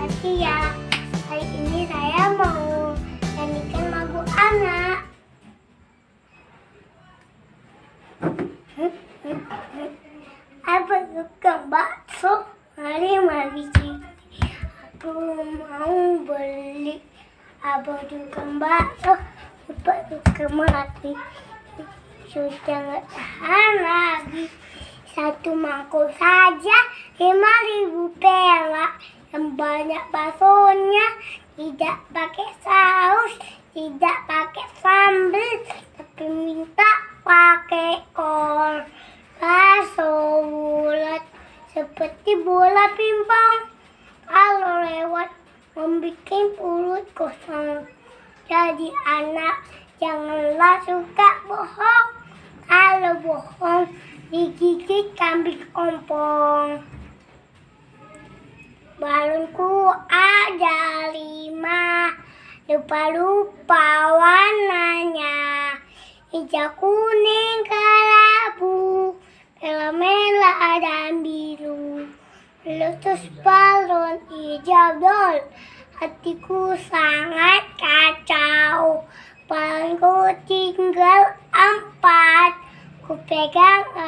kasih ya. Hari ini saya mau nyanyikan lagu anak. Apa suka bakso? Mari mari ciki. Aku mau beli. Apa suka bakso? Apa suka mati? Sudah nggak tahan lagi. Satu mangkuk saja lima ribu perak banyak baksonya tidak pakai saus tidak pakai sambal tapi minta pakai kol bakso bulat seperti bola pingpong kalau lewat membuat pulut kosong jadi anak janganlah suka bohong kalau bohong digigit kambing ompong balonku ada lima lupa-lupa warnanya hijau kuning kelabu merah-merah dan biru lutus balon hijau dol hatiku sangat kacau balonku tinggal empat ku